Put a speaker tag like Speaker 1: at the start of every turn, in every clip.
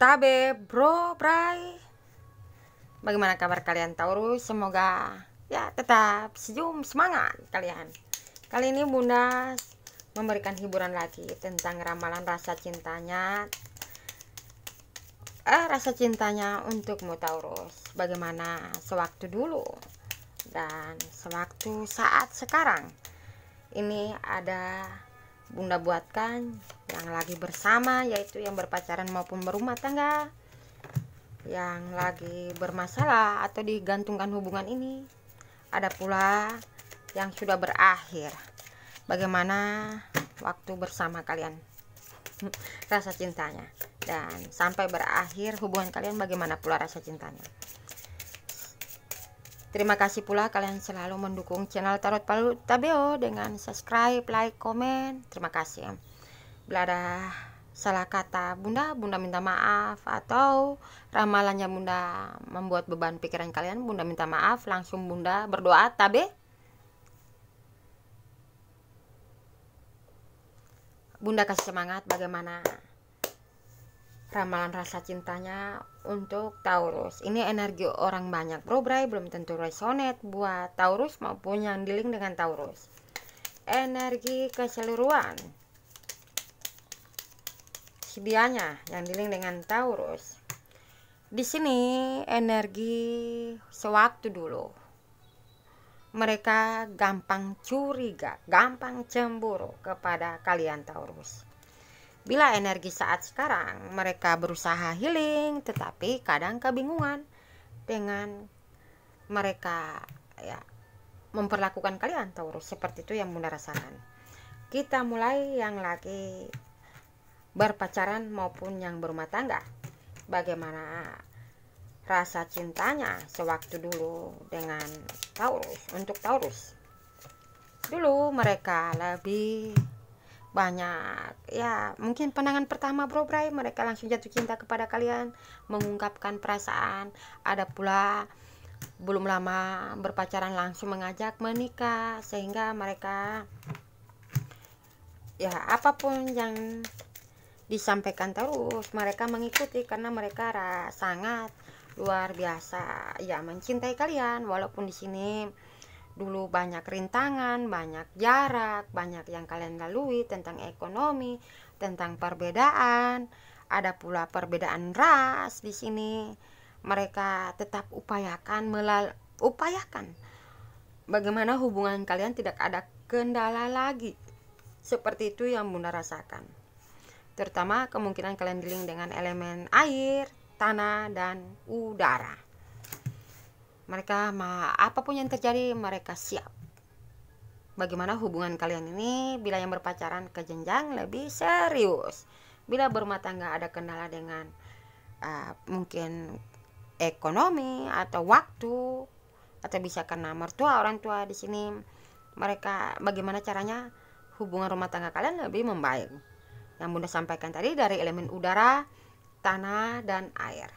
Speaker 1: Tabe Bro Bray. Bagaimana kabar kalian Taurus? Semoga ya tetap senyum semangat kalian. Kali ini Bunda memberikan hiburan lagi tentang ramalan rasa cintanya eh, rasa cintanya untukmu Taurus bagaimana sewaktu dulu dan sewaktu saat sekarang ini ada Bunda buatkan yang lagi bersama yaitu yang berpacaran maupun berumah tangga yang lagi bermasalah atau digantungkan hubungan ini ada pula yang sudah berakhir bagaimana waktu bersama kalian rasa cintanya dan sampai berakhir hubungan kalian bagaimana pula rasa cintanya Terima kasih pula kalian selalu mendukung channel Tarot Palu Tabeo dengan subscribe, like, komen. Terima kasih. Bila ada salah kata Bunda, Bunda minta maaf atau ramalannya Bunda membuat beban pikiran kalian, Bunda minta maaf. Langsung Bunda berdoa tabe. Bunda kasih semangat bagaimana ramalan rasa cintanya untuk Taurus. Ini energi orang banyak. Bro Bray belum tentu resonate buat Taurus maupun yang dealing dengan Taurus. Energi keseluruhan. Sedianya yang dealing dengan Taurus. Di sini energi sewaktu dulu. Mereka gampang curiga, gampang cemburu kepada kalian Taurus Bila energi saat sekarang mereka berusaha healing tetapi kadang kebingungan dengan mereka ya memperlakukan kalian Taurus seperti itu yang Bunda rasakan. Kita mulai yang lagi berpacaran maupun yang berumah tangga. Bagaimana rasa cintanya sewaktu dulu dengan Taurus untuk Taurus. Dulu mereka lebih banyak ya mungkin pandangan pertama bro Bray mereka langsung jatuh cinta kepada kalian mengungkapkan perasaan ada pula belum lama berpacaran langsung mengajak menikah sehingga mereka ya apapun yang disampaikan terus mereka mengikuti karena mereka sangat luar biasa ya mencintai kalian walaupun di sini dulu banyak rintangan, banyak jarak, banyak yang kalian lalui tentang ekonomi, tentang perbedaan, ada pula perbedaan ras di sini. Mereka tetap upayakan melal upayakan bagaimana hubungan kalian tidak ada kendala lagi. Seperti itu yang Bunda rasakan. Terutama kemungkinan kalian dealing dengan elemen air, tanah, dan udara mereka ma apapun yang terjadi mereka siap bagaimana hubungan kalian ini bila yang berpacaran ke jenjang lebih serius bila berumah tangga ada kendala dengan uh, mungkin ekonomi atau waktu atau bisa karena mertua orang tua di sini mereka bagaimana caranya hubungan rumah tangga kalian lebih membaik yang bunda sampaikan tadi dari elemen udara tanah dan air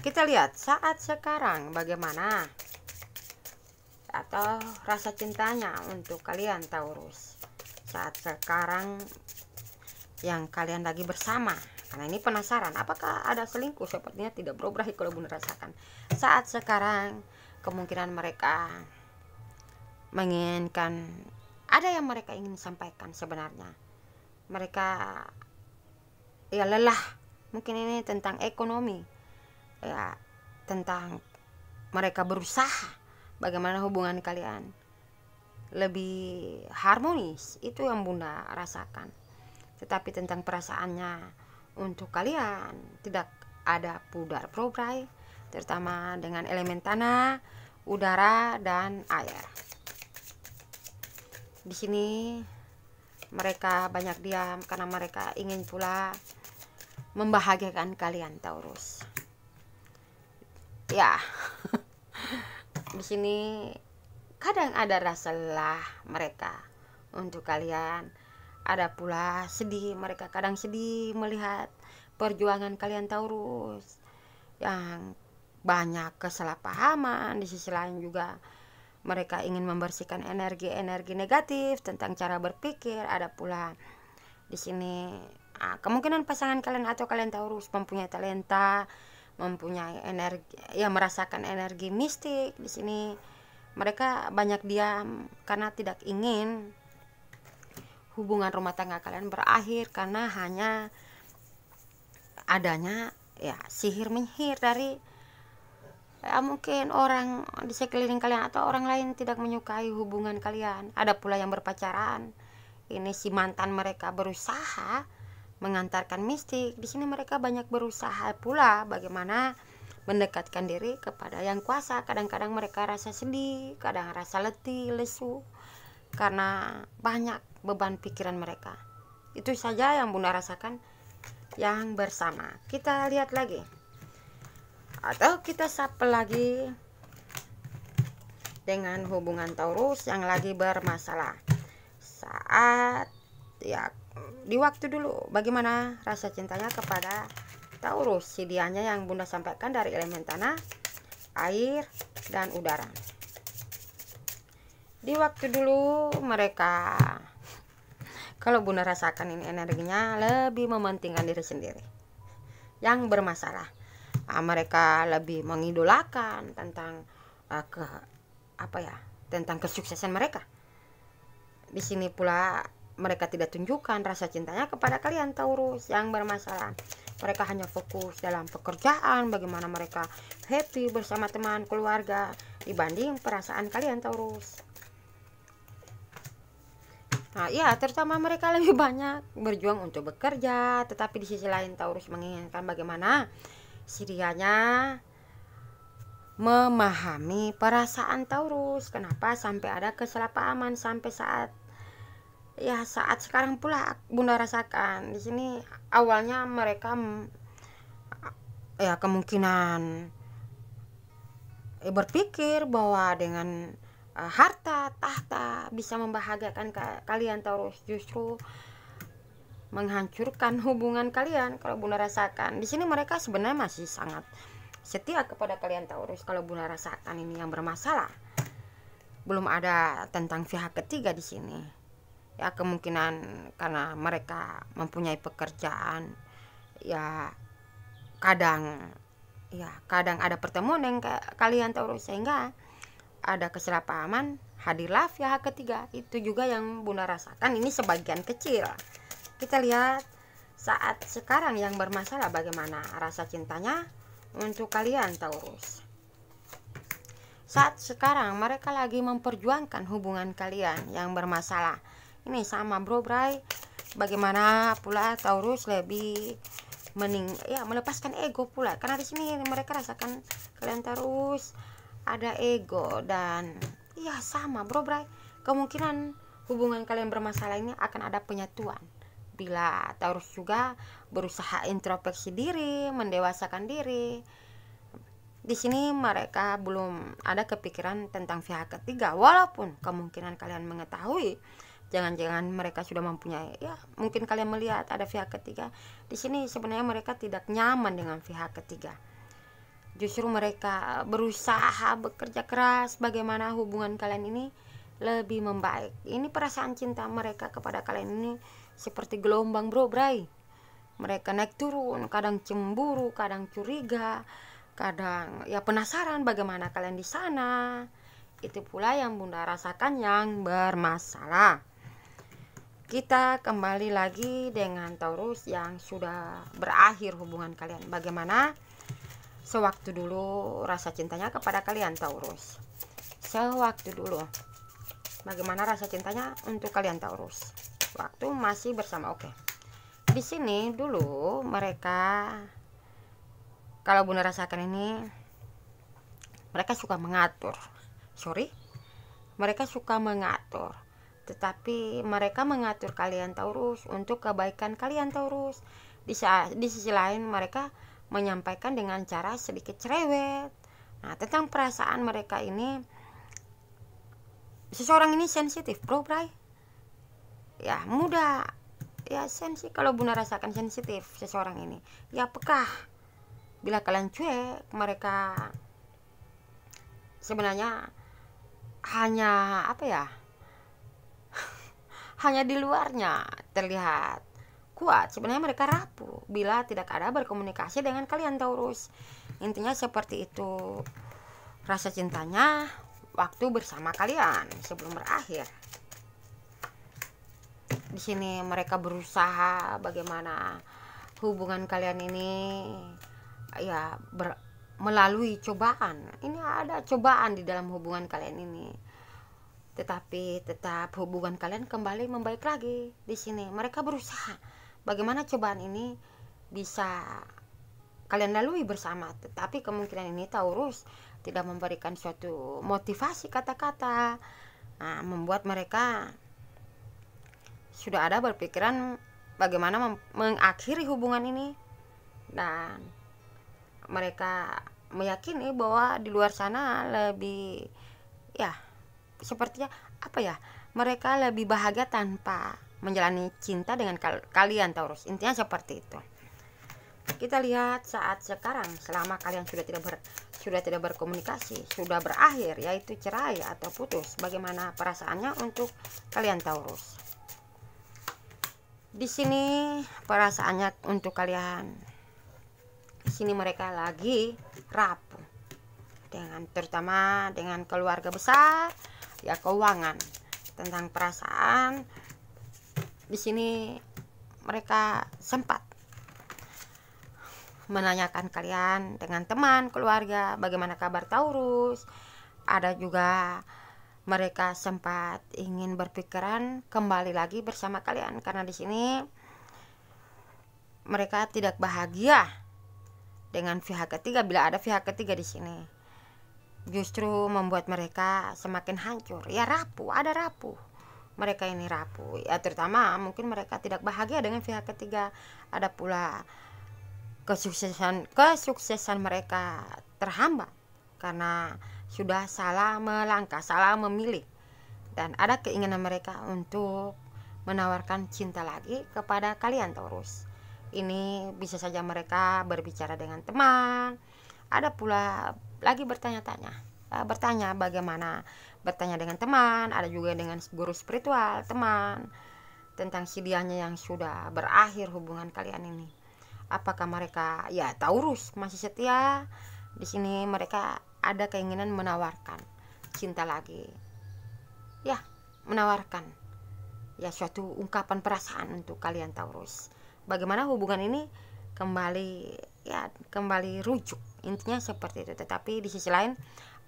Speaker 1: kita lihat saat sekarang bagaimana atau rasa cintanya untuk kalian Taurus saat sekarang yang kalian lagi bersama karena ini penasaran apakah ada selingkuh sepertinya tidak berubah ya kalau bunda rasakan saat sekarang kemungkinan mereka menginginkan ada yang mereka ingin sampaikan sebenarnya mereka ya lelah mungkin ini tentang ekonomi ya tentang mereka berusaha bagaimana hubungan kalian lebih harmonis itu yang bunda rasakan tetapi tentang perasaannya untuk kalian tidak ada pudar probrai terutama dengan elemen tanah udara dan air di sini mereka banyak diam karena mereka ingin pula membahagiakan kalian Taurus ya di sini kadang ada rasa lelah mereka untuk kalian ada pula sedih mereka kadang sedih melihat perjuangan kalian Taurus yang banyak kesalahpahaman di sisi lain juga mereka ingin membersihkan energi-energi negatif tentang cara berpikir ada pula di sini ah, kemungkinan pasangan kalian atau kalian Taurus mempunyai talenta mempunyai energi yang merasakan energi mistik di sini mereka banyak diam karena tidak ingin hubungan rumah tangga kalian berakhir karena hanya adanya ya sihir menyihir dari ya mungkin orang di sekeliling kalian atau orang lain tidak menyukai hubungan kalian ada pula yang berpacaran ini si mantan mereka berusaha mengantarkan mistik. Di sini mereka banyak berusaha pula bagaimana mendekatkan diri kepada yang kuasa. Kadang-kadang mereka rasa sedih, kadang rasa letih, lesu karena banyak beban pikiran mereka. Itu saja yang Bunda rasakan yang bersama. Kita lihat lagi. Atau kita sapa lagi dengan hubungan Taurus yang lagi bermasalah. Saat ya di waktu dulu bagaimana rasa cintanya kepada Taurus si dianya yang bunda sampaikan dari elemen tanah air dan udara di waktu dulu mereka kalau bunda rasakan ini energinya lebih mementingkan diri sendiri yang bermasalah nah, mereka lebih mengidolakan tentang uh, ke apa ya tentang kesuksesan mereka di sini pula mereka tidak tunjukkan rasa cintanya kepada kalian Taurus yang bermasalah mereka hanya fokus dalam pekerjaan bagaimana mereka happy bersama teman keluarga dibanding perasaan kalian Taurus Nah, ya, terutama mereka lebih banyak berjuang untuk bekerja, tetapi di sisi lain Taurus menginginkan bagaimana sirianya memahami perasaan Taurus. Kenapa sampai ada kesalahpahaman sampai saat ya saat sekarang pula bunda rasakan di sini awalnya mereka ya kemungkinan ya berpikir bahwa dengan uh, harta tahta bisa membahagiakan ka kalian terus justru menghancurkan hubungan kalian kalau bunda rasakan di sini mereka sebenarnya masih sangat setia kepada kalian Taurus kalau bunda rasakan ini yang bermasalah belum ada tentang pihak ketiga di sini ya kemungkinan karena mereka mempunyai pekerjaan ya kadang ya kadang ada pertemuan dengan kalian tahu sehingga ada kesalahpahaman hadirlah pihak ketiga itu juga yang bunda rasakan ini sebagian kecil kita lihat saat sekarang yang bermasalah bagaimana rasa cintanya untuk kalian Taurus saat sekarang mereka lagi memperjuangkan hubungan kalian yang bermasalah ini sama bro bray bagaimana pula Taurus lebih mening ya melepaskan ego pula karena di sini mereka rasakan kalian terus ada ego dan ya sama bro bray kemungkinan hubungan kalian bermasalah ini akan ada penyatuan bila Taurus juga berusaha introspeksi diri mendewasakan diri di sini mereka belum ada kepikiran tentang pihak ketiga walaupun kemungkinan kalian mengetahui jangan-jangan mereka sudah mempunyai ya mungkin kalian melihat ada pihak ketiga di sini sebenarnya mereka tidak nyaman dengan pihak ketiga justru mereka eh, berusaha bekerja keras bagaimana hubungan kalian ini lebih membaik ini perasaan cinta mereka kepada kalian ini seperti gelombang bro bray mereka naik turun kadang cemburu kadang curiga kadang ya penasaran bagaimana kalian di sana itu pula yang bunda rasakan yang bermasalah kita kembali lagi dengan Taurus yang sudah berakhir hubungan kalian bagaimana sewaktu dulu rasa cintanya kepada kalian Taurus sewaktu dulu bagaimana rasa cintanya untuk kalian Taurus waktu masih bersama oke di sini dulu mereka kalau bunda rasakan ini mereka suka mengatur sorry mereka suka mengatur tetapi mereka mengatur kalian Taurus untuk kebaikan kalian Taurus. Di, di sisi lain mereka menyampaikan dengan cara sedikit cerewet. Nah, tentang perasaan mereka ini seseorang ini sensitif, Bro, Bray. Ya, mudah ya sensi kalau Bunda rasakan sensitif seseorang ini. Ya pekah. Bila kalian cuek, mereka sebenarnya hanya apa ya? hanya di luarnya terlihat kuat. Sebenarnya mereka rapuh bila tidak ada berkomunikasi dengan kalian Taurus. Intinya seperti itu. Rasa cintanya waktu bersama kalian sebelum berakhir. Di sini mereka berusaha bagaimana hubungan kalian ini ya ber, melalui cobaan. Ini ada cobaan di dalam hubungan kalian ini tetapi tetap hubungan kalian kembali membaik lagi di sini. Mereka berusaha. Bagaimana cobaan ini bisa kalian lalui bersama. Tetapi kemungkinan ini Taurus tidak memberikan suatu motivasi kata-kata. Nah, membuat mereka sudah ada berpikiran bagaimana mengakhiri hubungan ini dan mereka meyakini bahwa di luar sana lebih ya sepertinya apa ya mereka lebih bahagia tanpa menjalani cinta dengan kal kalian Taurus intinya seperti itu kita lihat saat sekarang selama kalian sudah tidak ber sudah tidak berkomunikasi sudah berakhir yaitu cerai atau putus bagaimana perasaannya untuk kalian Taurus di sini perasaannya untuk kalian di sini mereka lagi rapuh dengan terutama dengan keluarga besar ya keuangan tentang perasaan di sini mereka sempat menanyakan kalian dengan teman keluarga bagaimana kabar Taurus ada juga mereka sempat ingin berpikiran kembali lagi bersama kalian karena di sini mereka tidak bahagia dengan pihak ketiga bila ada pihak ketiga di sini justru membuat mereka semakin hancur. Ya rapuh, ada rapuh. Mereka ini rapuh. Ya terutama mungkin mereka tidak bahagia dengan pihak ketiga. Ada pula kesuksesan kesuksesan mereka terhambat karena sudah salah melangkah, salah memilih. Dan ada keinginan mereka untuk menawarkan cinta lagi kepada kalian Taurus. Ini bisa saja mereka berbicara dengan teman. Ada pula lagi bertanya-tanya uh, bertanya bagaimana bertanya dengan teman ada juga dengan guru spiritual teman tentang sidianya yang sudah berakhir hubungan kalian ini apakah mereka ya Taurus masih setia di sini mereka ada keinginan menawarkan cinta lagi ya menawarkan ya suatu ungkapan perasaan untuk kalian Taurus bagaimana hubungan ini kembali ya kembali rujuk intinya seperti itu tetapi di sisi lain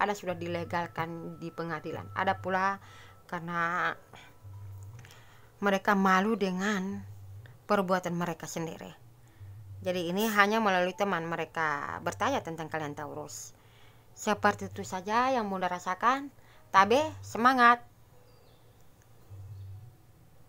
Speaker 1: ada sudah dilegalkan di pengadilan ada pula karena mereka malu dengan perbuatan mereka sendiri jadi ini hanya melalui teman mereka bertanya tentang kalian Taurus seperti itu saja yang mudah rasakan tabe semangat